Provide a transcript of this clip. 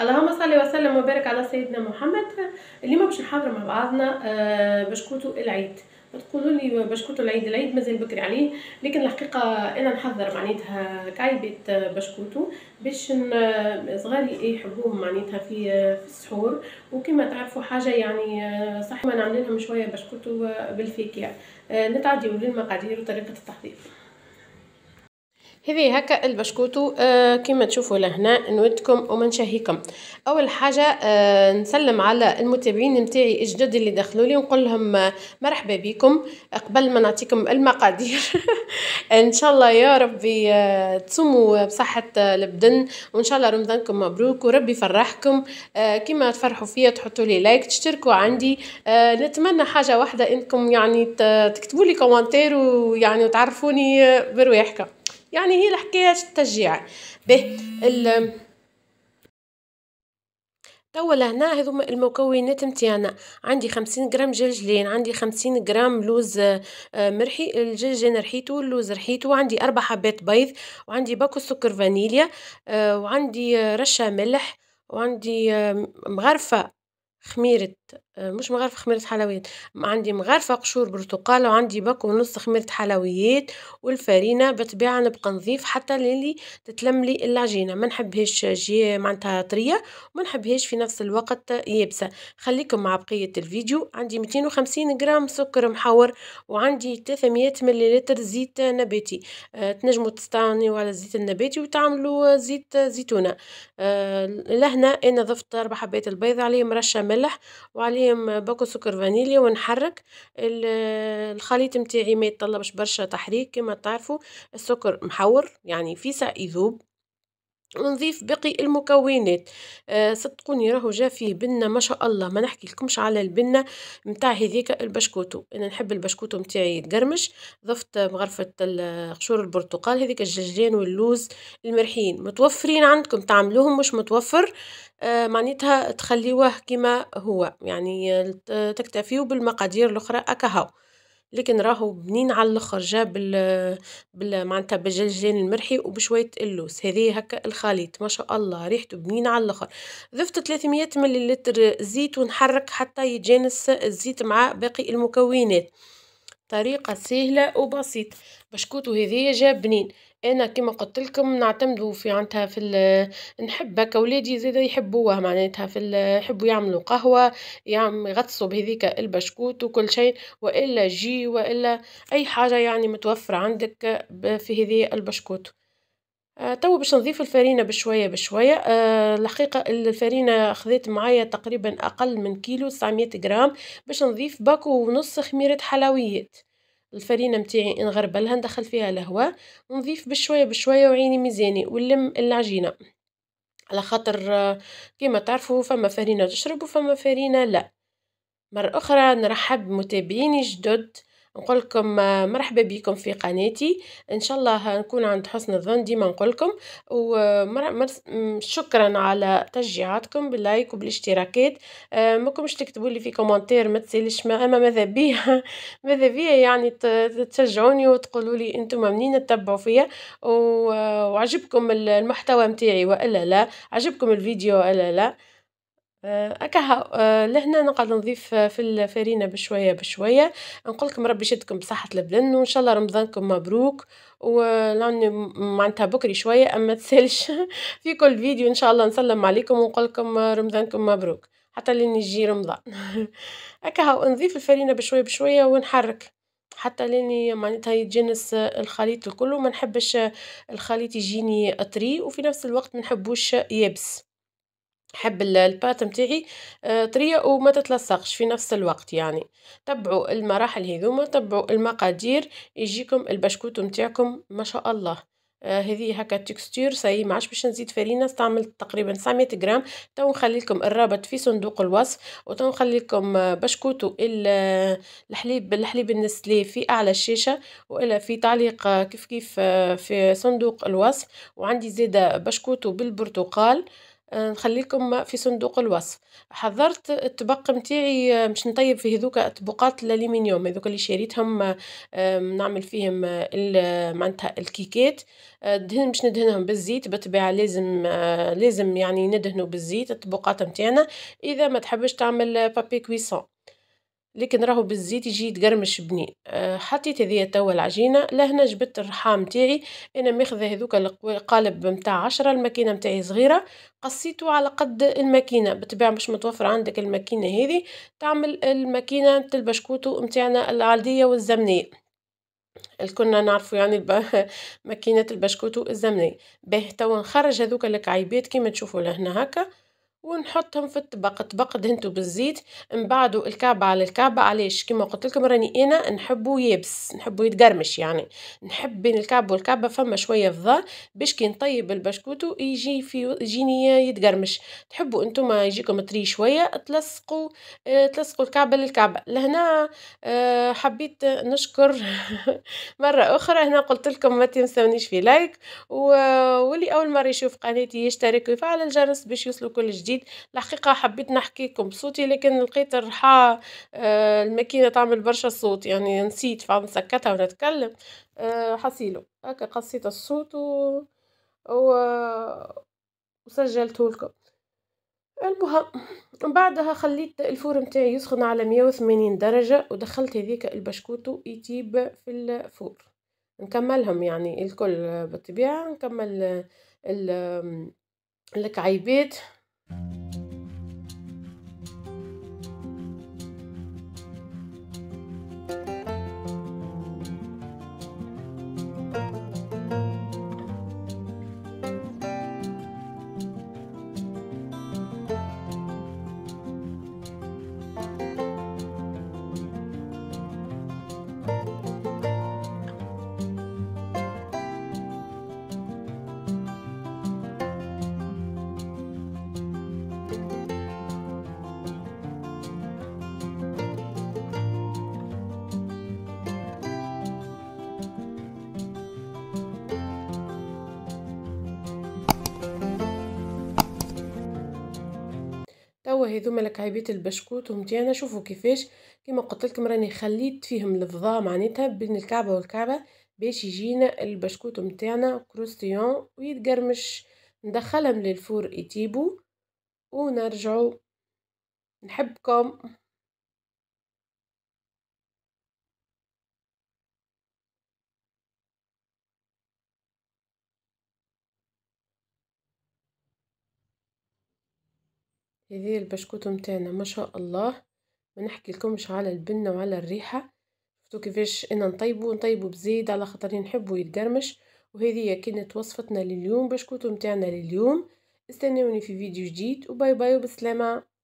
اللهم صل وسلم وبارك على سيدنا محمد اليوم باش نحضر مع بعضنا آه، بشكوتو العيد تقولوا لي بشكوتو العيد العيد مازال بكري عليه لكن الحقيقه انا نحضر معناتها كعيبه بشكوتو آه، باش آه، صغاري يحبوهم معناتها في في السحور وكما تعرفوا حاجه يعني صح ما نعمل لهم شويه بشكوتو بالفاكهه نتعديو للمقادير وطريقه التحضير هذه هكا البشكوتو آه كما تشوفوا لهنا نودكم ومنشهيكم اول حاجه آه نسلم على المتابعين نتاعي الجدد اللي دخلوا لي ونقول لهم آه، مرحبا بكم قبل ما نعطيكم المقادير ان شاء الله يا ربي آه تصوموا بصحه البدن وان شاء الله رمضانكم مبروك وربي يفرحكم آه كما تفرحوا فيا تحطوا لي لايك تشتركوا عندي آه نتمنى حاجه واحده انكم يعني تكتبوا لي كومنتير ويعني وتعرفوني آه، برواحكم يعني هي الحكايه تشجيع به توا لهنا هذوما المكونات متاعنا عندي خمسين غرام جلجلين عندي خمسين غرام لوز آه، مرحي الجلجلين رحيتو اللوز رحيتو عندي اربع حبات بيض وعندي باكو سكر فانيليا آه، وعندي آه، رشه ملح وعندي مغرفه خميرة آه، مش مغرفة خميرة حلويات عندي مغرفة قشور برتقالة وعندي بك ونص خميرة حلويات والفرينة بتبيع نبقى نظيف حتى للي تتلملي العجينة ما نحبهش جي معناتها طرية وما نحبهش في نفس الوقت يابسة خليكم مع بقية الفيديو عندي 250 جرام سكر محور وعندي 300 مليلتر زيت نباتي آه، تنجموا تستعملوا على الزيت النباتي وتعملوا زيت زيتونة آه، لهنا انا ضفت اربع حبات البيض عليهم رشة ملح الملح وعليهم باكو سكر فانيليا ونحرك الخليط متاعي ما يتطلبش برشا تحريك كما تعرفوا السكر محور يعني فيسع يذوب ونضيف باقي المكونات آه صدقوني راهو جا فيه بنه ما شاء الله ما نحكي لكمش على البنه نتاع هذيك البشكوتو انا نحب البشكوتو نتاعي قرمش ضفت مغرفه قشور البرتقال هذيك الججان واللوز المرحين متوفرين عندكم تعملوهم مش متوفر آه معناتها تخليوه كما هو يعني آه، تكتفيو بالمقادير الاخرى اكهو لكن راهو بنين على الاخر جا بال بال معناتها بالجلجان المرحي وبشويه اللوز هذه هكا الخليط ما شاء الله ريحته بنين على الاخر ضفت 300 مليلتر زيت ونحرك حتى يتجانس الزيت مع باقي المكونات طريقه سهله وبسيطه بشكوتو هذه جا بنين أنا كيما قلتلكم نعتمدو في عنتها في نحب هكا ولادي زادا يحبوها معناتها في يحبو يعملو قهوة يعم يغطسو بهذيكا البشكوت وكل شيء وإلا جي وإلا أي حاجة يعني متوفرة عندك في هذايا البشكوت آه، توا باش نضيف الفرينة بشوية بشوية آه، الحقيقة الفرينة خذيت معايا تقريبا أقل من كيلو تسعمية غرام باش نضيف باكو ونص خميرة حلويات. الفرينه متاعي نغربلها ندخل فيها الهواء ونضيف بشويه بشويه وعيني ميزاني ونلم العجينه على خاطر كيما تعرفوا فما فرينه تشرب وفما فرينه لا مره اخرى نرحب بمتابعيني جدد نقول لكم آه، مرحبا بكم في قناتي ان شاء الله نكون عند حسن الظن ديما نقول لكم وشكرا على تشجيعاتكم باللايك وبالاشتراكات آه، ماكمش تكتبوا لي في كومنتير ما تسالش ما اما ماذا بيا ماذا بيا يعني تشجعوني وتقولوا لي انتم منين تتبعوا فيا وعجبكم المحتوى متاعي والا لا عجبكم الفيديو والا لا هكا آه، آه، لهنا نقعد نضيف آه، في الفرينه بشويه بشويه نقول لكم ربي يشدكم بصحه البلن وان شاء الله رمضانكم مبروك ولاني معناتها بكري شويه اما تسالش في كل فيديو ان شاء الله نسلم عليكم ونقول لكم رمضانكم مبروك حتى لين يجي رمضان هكا نضيف الفرينه بشويه بشويه ونحرك حتى لاني معناتها يتجنس الخليط الكل وما نحبش الخليط يجيني طري وفي نفس الوقت ما نحبوش يابس نحب البات متاعي آه، طرية وما تتلصقش في نفس الوقت يعني تبعوا المراحل هذوما تبعوا المقادير يجيكم البشكوت نتاعكم ما شاء الله آه هذه هكا تكستور ساي ما عادش باش نزيد فرينه استعملت تقريبا 900 غرام تو نخلي لكم الرابط في صندوق الوصف وتو نخلي لكم آه، بشكوتو آه، الحليب الحليب النسلي في اعلى الشاشه والا في تعليق كيف كيف في صندوق الوصف وعندي زيادة بشكوتو بالبرتقال آه، نخليكم في صندوق الوصف حضرت الطبق نتاعي آه، باش نطيب فيه هذوك طبقات الالمنيوم هذوك اللي شريتهم آه، نعمل فيهم معناتها الكيكات دهن باش ندهنهم بالزيت بالطبيعه لازم لازم يعني ندهنوا بالزيت الطبقات نتاعنا اذا ما تحبش تعمل بابي كويسون لكن راهو بالزيت يجي يتقرمش بنين أه، حطيت هذه توا العجينه لهنا جبت الرحام تاعي انا ماخذه هذوك القالب نتاع عشرة الماكينه نتاعي صغيره قصيته على قد الماكينه بالطبيعه مش متوفره عندك الماكينه هذه تعمل الماكينه نتاع البشكوتو نتاعنا العاديه والزمنيه الكنا نعرفوا يعني الب... ماكينه البشكوتو الزمنيه باه توا نخرج هذوك الكعيبات كيما تشوفوا لهنا هكا ونحطهم في الطبق طبق دهنته بالزيت من نبعدوا الكعبة على الكعبة علاش كما قلت لكم راني انا نحبه يابس نحبه يتقرمش يعني نحب بين الكعبة والكعبة فما شوية فضاء باش كي نطيب البشكوتو يجي في يجيني يتقرمش تحبوا انتم يجيكم طري شوية تلصقوا آه، تلصقوا الكعبة للكعبة لهنا آه، حبيت نشكر مرة أخرى هنا قلت لكم ما تنسونيش في لايك واللي أول مرة يشوف قناتي يشترك ويفعل الجرس باش يوصلوا كل جديد جديد الحقيقه حبيت نحكيكم بصوتي لكن لقيت الرحى آه، الماكينه تعمل برشا صوت يعني نسيت فنسكتها ونتكلم آه، حصيله هكا قصيت الصوت و... و... وسجلته لكم المهم بعدها خليت الفور متاعي يسخن على 180 درجة ودخلت هذيك البشكوتو يطيب في الفور نكملهم يعني الكل بالطبيعة نكمل الكعيبات Thank you. وهذوما لكعيبات البشكوت ومتيانا شوفوا كيفاش كما قلت لكم راني خليت فيهم الفضاء معناتها بين الكعبه والكعبه باش يجينا البشكوت متاعنا كروستيون ويتقرمش ندخلهم للفور يتيبو ونرجعوا نحبكم هذه البشكوت متاعنا ما شاء الله ما نحكي لكمش على البنه وعلى الريحه شفتوا كيفاش انا نطيبو نطيبو بزيد على خاطر نحبو يتقرمش وهذه كانت وصفتنا لليوم بشكوت متاعنا لليوم استنوني في فيديو جديد وباي باي وبسلامه